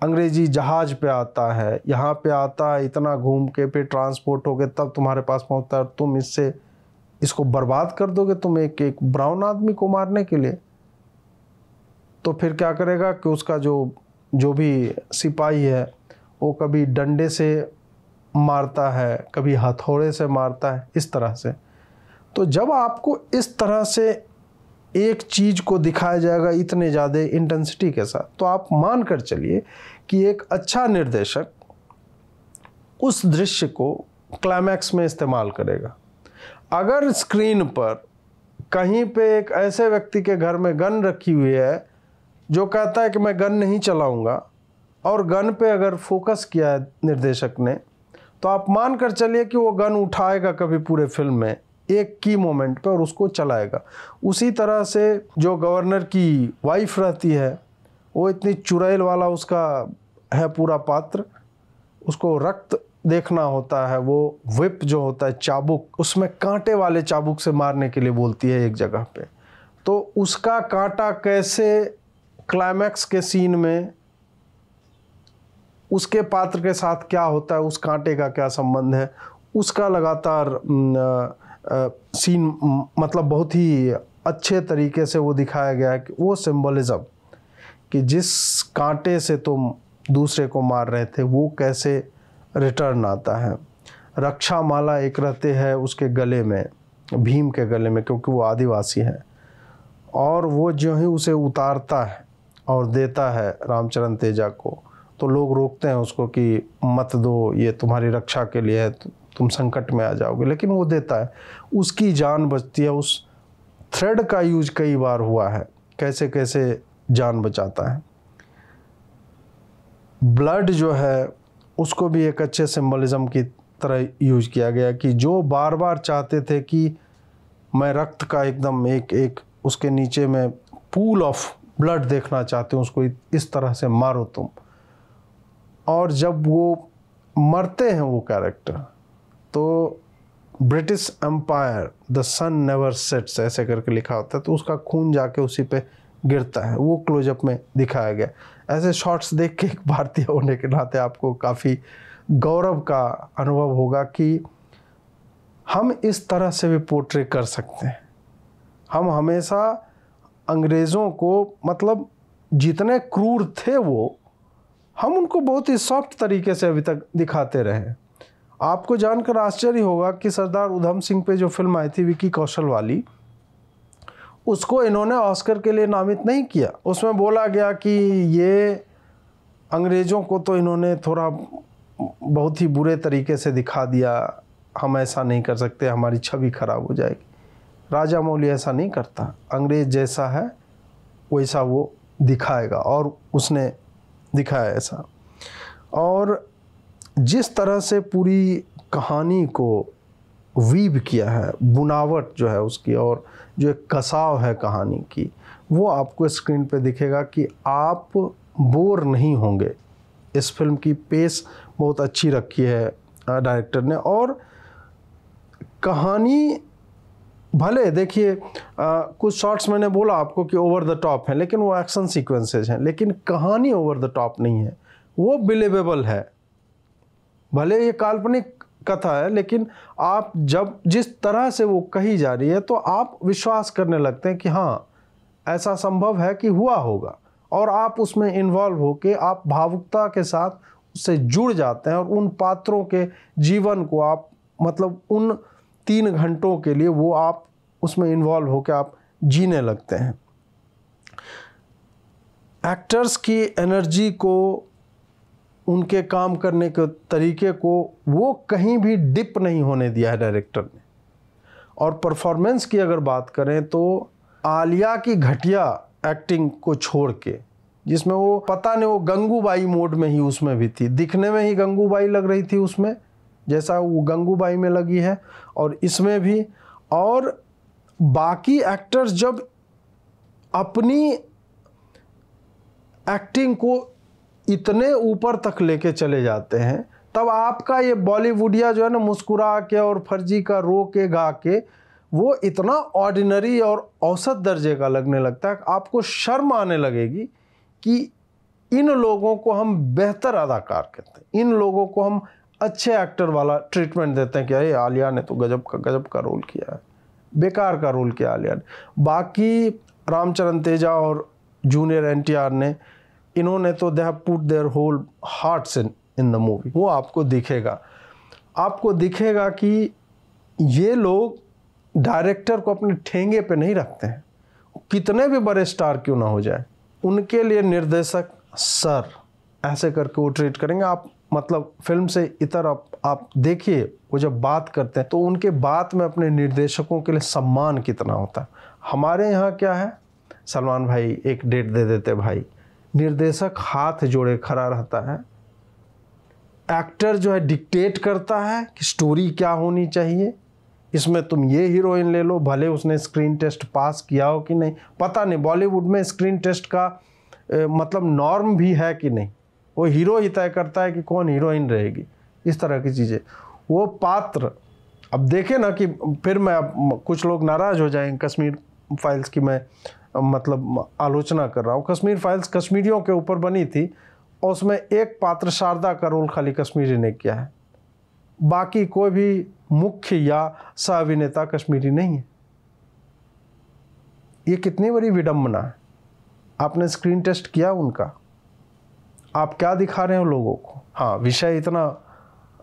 अंग्रेजी जहाज़ पे आता है यहाँ पे आता है इतना घूम के फिर ट्रांसपोर्ट हो के तब तुम्हारे पास पहुँचता है तुम इससे इसको बर्बाद कर दोगे तुम एक एक ब्राउन आदमी को मारने के लिए तो फिर क्या करेगा कि उसका जो जो भी सिपाही है वो कभी डंडे से मारता है कभी हथौड़े से मारता है इस तरह से तो जब आपको इस तरह से एक चीज़ को दिखाया जाएगा इतने ज़्यादा इंटेंसिटी के साथ तो आप मान कर चलिए कि एक अच्छा निर्देशक उस दृश्य को क्लाइमैक्स में इस्तेमाल करेगा अगर स्क्रीन पर कहीं पे एक ऐसे व्यक्ति के घर में गन रखी हुई है जो कहता है कि मैं गन नहीं चलाऊंगा और गन पे अगर फोकस किया है निर्देशक ने तो आप मान कर चलिए कि वो गन उठाएगा कभी पूरे फिल्म में एक की मोमेंट पर और उसको चलाएगा उसी तरह से जो गवर्नर की वाइफ रहती है वो इतनी चुड़ैल वाला उसका है पूरा पात्र उसको रक्त देखना होता है वो विप जो होता है चाबुक उसमें कांटे वाले चाबुक से मारने के लिए बोलती है एक जगह पे तो उसका कांटा कैसे क्लाइमैक्स के सीन में उसके पात्र के साथ क्या होता है उस कांटे का क्या संबंध है उसका लगातार सीन मतलब बहुत ही अच्छे तरीके से वो दिखाया गया है कि वो सिम्बोलिज़म कि जिस कांटे से तुम दूसरे को मार रहे थे वो कैसे रिटर्न आता है रक्षा माला एक रहते हैं उसके गले में भीम के गले में क्योंकि वो आदिवासी है और वो जो ही उसे उतारता है और देता है रामचरण तेजा को तो लोग रोकते हैं उसको कि मत दो ये तुम्हारी रक्षा के लिए है तो तुम संकट में आ जाओगे लेकिन वो देता है उसकी जान बचती है उस थ्रेड का यूज कई बार हुआ है कैसे कैसे जान बचाता है ब्लड जो है उसको भी एक अच्छे सिम्बलिज़म की तरह यूज किया गया कि जो बार बार चाहते थे कि मैं रक्त का एकदम एक एक उसके नीचे में पूल ऑफ ब्लड देखना चाहते हूँ उसको इस तरह से मारो तुम और जब वो मरते हैं वो कैरेक्टर तो British empire the sun never sets ऐसे करके लिखा होता है तो उसका खून जाके उसी पे गिरता है वो क्लोजअप में दिखाया गया ऐसे शॉट्स देख के एक भारतीय होने के नाते आपको काफ़ी गौरव का अनुभव होगा कि हम इस तरह से भी पोर्ट्रे कर सकते हैं हम हमेशा अंग्रेज़ों को मतलब जितने क्रूर थे वो हम उनको बहुत ही सॉफ्ट तरीके से अभी तक दिखाते रहे आपको जानकर आश्चर्य होगा कि सरदार उधम सिंह पे जो फिल्म आई थी विकी कौशल वाली उसको इन्होंने ऑस्कर के लिए नामित नहीं किया उसमें बोला गया कि ये अंग्रेज़ों को तो इन्होंने थोड़ा बहुत ही बुरे तरीके से दिखा दिया हम ऐसा नहीं कर सकते हमारी छवि खराब हो जाएगी राजा मौली ऐसा नहीं करता अंग्रेज़ जैसा है वैसा वो दिखाएगा और उसने दिखा है ऐसा और जिस तरह से पूरी कहानी को वीब किया है बुनावट जो है उसकी और जो एक कसाव है कहानी की वो आपको स्क्रीन पे दिखेगा कि आप बोर नहीं होंगे इस फिल्म की पेस बहुत अच्छी रखी है डायरेक्टर ने और कहानी भले देखिए कुछ शॉर्ट्स मैंने बोला आपको कि ओवर द टॉप हैं लेकिन वो एक्शन सीक्वेंसेज हैं लेकिन कहानी ओवर द टॉप नहीं है वो बिलीवेबल है भले ये काल्पनिक कथा है लेकिन आप जब जिस तरह से वो कही जा रही है तो आप विश्वास करने लगते हैं कि हाँ ऐसा संभव है कि हुआ होगा और आप उसमें इन्वॉल्व होके आप भावुकता के साथ उससे जुड़ जाते हैं और उन पात्रों के जीवन को आप मतलब उन तीन घंटों के लिए वो आप उसमें इन्वॉल्व होकर आप जीने लगते हैं एक्टर्स की एनर्जी को उनके काम करने के तरीके को वो कहीं भी डिप नहीं होने दिया है डायरेक्टर ने और परफॉर्मेंस की अगर बात करें तो आलिया की घटिया एक्टिंग को छोड़ के जिसमें वो पता नहीं वो गंगूबाई मोड में ही उसमें भी थी दिखने में ही गंगूबाई लग रही थी उसमें जैसा वो गंगूबाई में लगी है और इसमें भी और बाकी एक्टर्स जब अपनी एक्टिंग को इतने ऊपर तक लेके चले जाते हैं तब आपका ये बॉलीवुडिया जो है ना मुस्कुरा के और फर्जी का रो के गा के वो इतना ऑर्डिनरी और औसत दर्जे का लगने लगता है आपको शर्म आने लगेगी कि इन लोगों को हम बेहतर अदाकार कहते हैं इन लोगों को हम अच्छे एक्टर वाला ट्रीटमेंट देते हैं कि अरे आलिया ने तो गजब का गजब का रोल किया है बेकार का रोल किया आलिया ने बाकी रामचरण तेजा और जूनियर एन ने इन्होंने तो they have put their whole hearts in in the movie वो आपको दिखेगा आपको दिखेगा कि ये लोग डायरेक्टर को अपने ठेंगे पे नहीं रखते हैं कितने भी बड़े स्टार क्यों ना हो जाए उनके लिए निर्देशक सर ऐसे करके वो ट्रीट करेंगे आप मतलब फिल्म से इतर आप, आप देखिए वो जब बात करते हैं तो उनके बात में अपने निर्देशकों के लिए सम्मान कितना होता है हमारे यहाँ क्या है सलमान भाई एक डेट दे देते भाई निर्देशक हाथ जोड़े खड़ा रहता है एक्टर जो है डिक्टेट करता है कि स्टोरी क्या होनी चाहिए इसमें तुम ये हीरोइन ले लो भले उसने स्क्रीन टेस्ट पास किया हो कि नहीं पता नहीं बॉलीवुड में स्क्रीन टेस्ट का ए, मतलब नॉर्म भी है कि नहीं वो हीरो ही तय करता है कि कौन हीरोइन रहेगी इस तरह की चीज़ें वो पात्र अब देखें ना कि फिर मैं कुछ लोग नाराज़ हो जाएंगे कश्मीर फाइल्स की मैं मतलब आलोचना कर रहा हूँ कश्मीर फाइल्स कश्मीरियों के ऊपर बनी थी और उसमें एक पात्र शारदा का रोल खाली कश्मीरी ने किया है बाकी कोई भी मुख्य या सह अभिनेता कश्मीरी नहीं है ये कितनी बड़ी विडम्बना है आपने स्क्रीन टेस्ट किया उनका आप क्या दिखा रहे हो लोगों को हाँ विषय इतना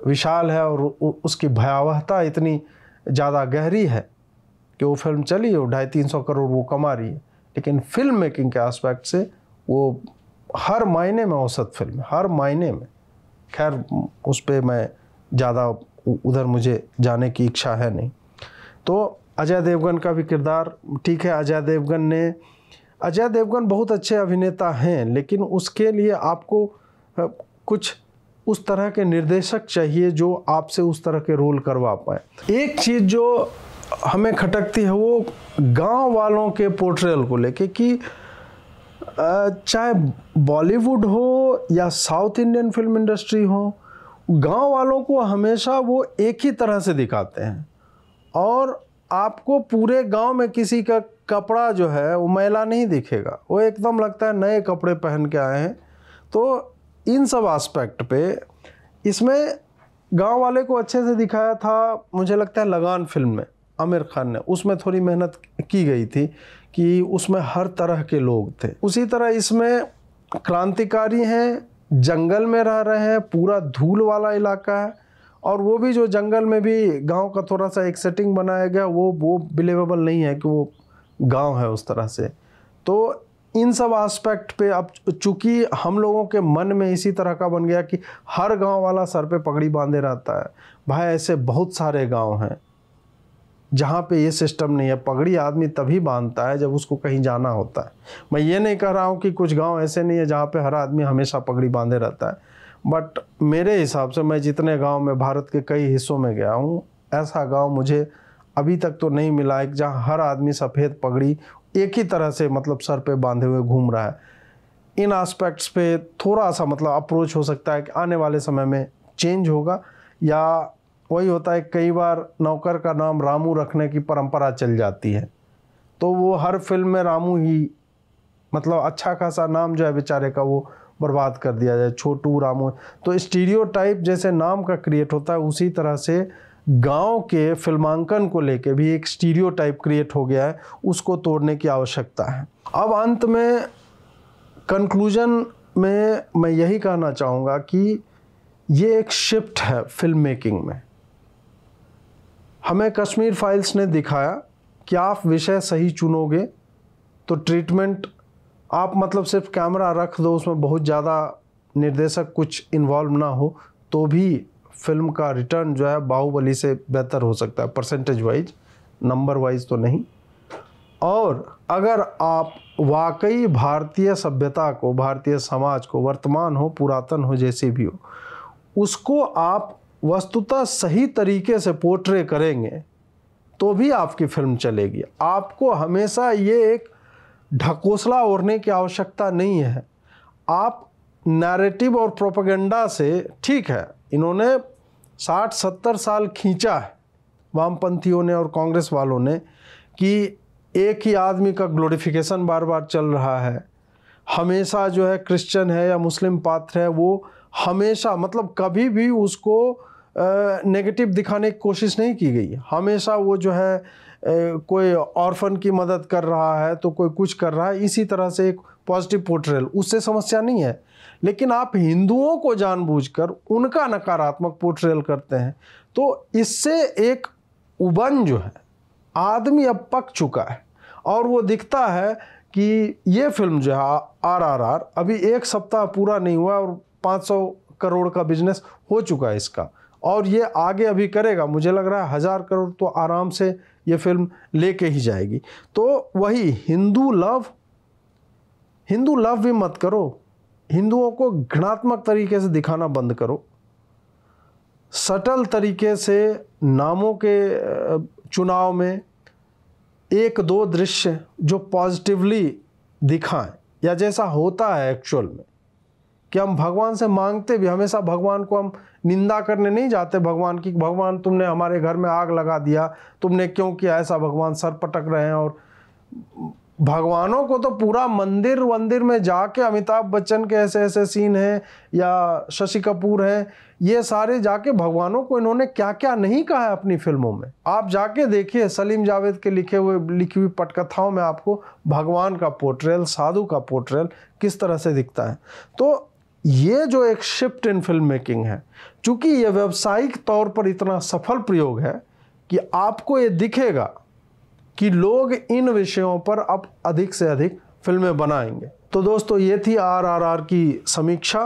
विशाल है और उसकी भयावहता इतनी ज़्यादा गहरी है कि वो फिल्म चली और ढाई तीन सौ करोड़ वो कमा रही है लेकिन फिल्म मेकिंग के एस्पेक्ट से वो हर मायने में औसत फिल्म है हर मायने में खैर उस पर मैं ज़्यादा उधर मुझे जाने की इच्छा है नहीं तो अजय देवगन का भी किरदार ठीक है अजय देवगन ने अजय देवगन बहुत अच्छे अभिनेता हैं लेकिन उसके लिए आपको कुछ उस तरह के निर्देशक चाहिए जो आपसे उस तरह के रोल करवा पाए एक चीज़ जो हमें खटकती है वो गांव वालों के पोर्ट्रेल को लेके कि चाहे बॉलीवुड हो या साउथ इंडियन फिल्म इंडस्ट्री हो गांव वालों को हमेशा वो एक ही तरह से दिखाते हैं और आपको पूरे गांव में किसी का कपड़ा जो है वो मैला नहीं दिखेगा वो एकदम लगता है नए कपड़े पहन के आए हैं तो इन सब आस्पेक्ट पे इसमें गांव वाले को अच्छे से दिखाया था मुझे लगता है लगान फिल्म में आमिर खान ने उसमें थोड़ी मेहनत की गई थी कि उसमें हर तरह के लोग थे उसी तरह इसमें क्रांतिकारी हैं जंगल में रह रहे हैं पूरा धूल वाला इलाका है और वो भी जो जंगल में भी गांव का थोड़ा सा एक सेटिंग बनाया गया वो वो बिलीवेबल नहीं है कि वो गांव है उस तरह से तो इन सब एस्पेक्ट पे अब चूंकि हम लोगों के मन में इसी तरह का बन गया कि हर गांव वाला सर पे पगड़ी बांधे रहता है भाई ऐसे बहुत सारे गांव हैं जहाँ पे ये सिस्टम नहीं है पगड़ी आदमी तभी बांधता है जब उसको कहीं जाना होता है मैं ये नहीं कह रहा हूँ कि कुछ गांव ऐसे नहीं है जहाँ पे हर आदमी हमेशा पगड़ी बांधे रहता है बट मेरे हिसाब से मैं जितने गांव में भारत के कई हिस्सों में गया हूँ ऐसा गांव मुझे अभी तक तो नहीं मिला है जहाँ हर आदमी सफ़ेद पगड़ी एक ही तरह से मतलब सर पे बांधे हुए घूम रहा है इन आस्पेक्ट्स पे थोड़ा सा मतलब अप्रोच हो सकता है कि आने वाले समय में चेंज होगा या वही होता है कई बार नौकर का नाम रामू रखने की परंपरा चल जाती है तो वो हर फिल्म में रामू ही मतलब अच्छा खासा नाम जो है बेचारे का वो बर्बाद कर दिया जाए छोटू रामू तो स्टीरियो जैसे नाम का क्रिएट होता है उसी तरह से गांव के फिल्मांकन को लेकर भी एक स्टीरियो टाइप क्रिएट हो गया है उसको तोड़ने की आवश्यकता है अब अंत में कंक्लूजन में मैं यही कहना चाहूँगा कि ये एक शिफ्ट है फिल्म मेकिंग में हमें कश्मीर फाइल्स ने दिखाया कि आप विषय सही चुनोगे तो ट्रीटमेंट आप मतलब सिर्फ कैमरा रख दो उसमें बहुत ज़्यादा निर्देशक कुछ इन्वॉल्व ना हो तो भी फिल्म का रिटर्न जो है बाहुबली से बेहतर हो सकता है परसेंटेज वाइज नंबर वाइज तो नहीं और अगर आप वाकई भारतीय सभ्यता को भारतीय समाज को वर्तमान हो पुरातन हो जैसे भी हो उसको आप वस्तुतः सही तरीके से पोर्ट्रे करेंगे तो भी आपकी फिल्म चलेगी आपको हमेशा ये एक ढकोसला ओढ़ने की आवश्यकता नहीं है आप नैरेटिव और प्रोपेगेंडा से ठीक है इन्होंने 60-70 साल खींचा है वामपंथियों ने और कांग्रेस वालों ने कि एक ही आदमी का ग्लोरिफिकेशन बार बार चल रहा है हमेशा जो है क्रिश्चियन है या मुस्लिम पात्र है वो हमेशा मतलब कभी भी उसको नेगेटिव दिखाने की कोशिश नहीं की गई हमेशा वो जो है कोई ऑर्फन की मदद कर रहा है तो कोई कुछ कर रहा है इसी तरह से एक पॉजिटिव पोर्ट्रेल उससे समस्या नहीं है लेकिन आप हिंदुओं को जानबूझकर उनका नकारात्मक पोर्ट्रेल करते हैं तो इससे एक उबन जो है आदमी अब पक चुका है और वो दिखता है कि ये फिल्म जो है आर आर आर अभी एक सप्ताह पूरा नहीं हुआ और 500 करोड़ का बिजनेस हो चुका है इसका और ये आगे अभी करेगा मुझे लग रहा है हज़ार करोड़ तो आराम से ये फिल्म लेके ही जाएगी तो वही हिंदू लव हिंदू लव भी मत करो हिंदुओं को घृणात्मक तरीके से दिखाना बंद करो सटल तरीके से नामों के चुनाव में एक दो दृश्य जो पॉजिटिवली दिखाएं या जैसा होता है एक्चुअल में कि हम भगवान से मांगते भी हमेशा भगवान को हम निंदा करने नहीं जाते भगवान की भगवान तुमने हमारे घर में आग लगा दिया तुमने क्यों किया ऐसा भगवान सर पटक रहे हैं और भगवानों को तो पूरा मंदिर वंदिर में जाके अमिताभ बच्चन के ऐसे ऐसे सीन हैं या शशि कपूर हैं ये सारे जाके भगवानों को इन्होंने क्या क्या नहीं कहा है अपनी फिल्मों में आप जाके देखिए सलीम जावेद के लिखे हुए लिखी हुई पटकथाओं में आपको भगवान का पोर्ट्रेल साधु का पोर्ट्रेल किस तरह से दिखता है तो ये जो एक शिफ्ट इन फिल्म मेकिंग है चूँकि ये व्यावसायिक तौर पर इतना सफल प्रयोग है कि आपको ये दिखेगा कि लोग इन विषयों पर अब अधिक से अधिक फिल्में बनाएंगे तो दोस्तों ये थी आरआरआर की समीक्षा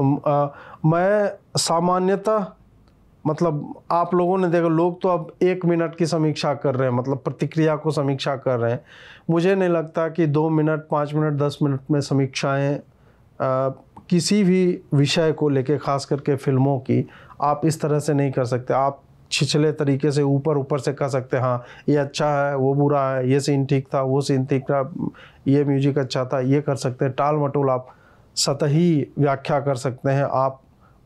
मैं सामान्यतः मतलब आप लोगों ने देखा लोग तो अब एक मिनट की समीक्षा कर रहे हैं मतलब प्रतिक्रिया को समीक्षा कर रहे हैं मुझे नहीं लगता कि दो मिनट पाँच मिनट दस मिनट में समीक्षाएँ किसी भी विषय को लेके खास करके फिल्मों की आप इस तरह से नहीं कर सकते आप छिछले तरीके से ऊपर ऊपर से कह सकते हैं हाँ ये अच्छा है वो बुरा है ये सीन ठीक था वो सीन ठीक था ये म्यूजिक अच्छा था ये कर सकते हैं टाल मटोल आप सतही व्याख्या कर सकते हैं आप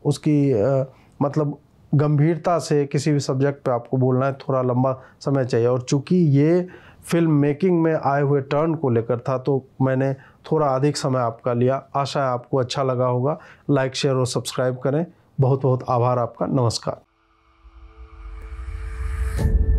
उसकी आ, मतलब गंभीरता से किसी भी सब्जेक्ट पे आपको बोलना है थोड़ा लंबा समय चाहिए और चूंकि ये फिल्म मेकिंग में आए हुए टर्न को लेकर था तो मैंने थोड़ा अधिक समय आपका लिया आशा है आपको अच्छा लगा होगा लाइक शेयर और सब्सक्राइब करें बहुत बहुत आभार आपका नमस्कार Thank you.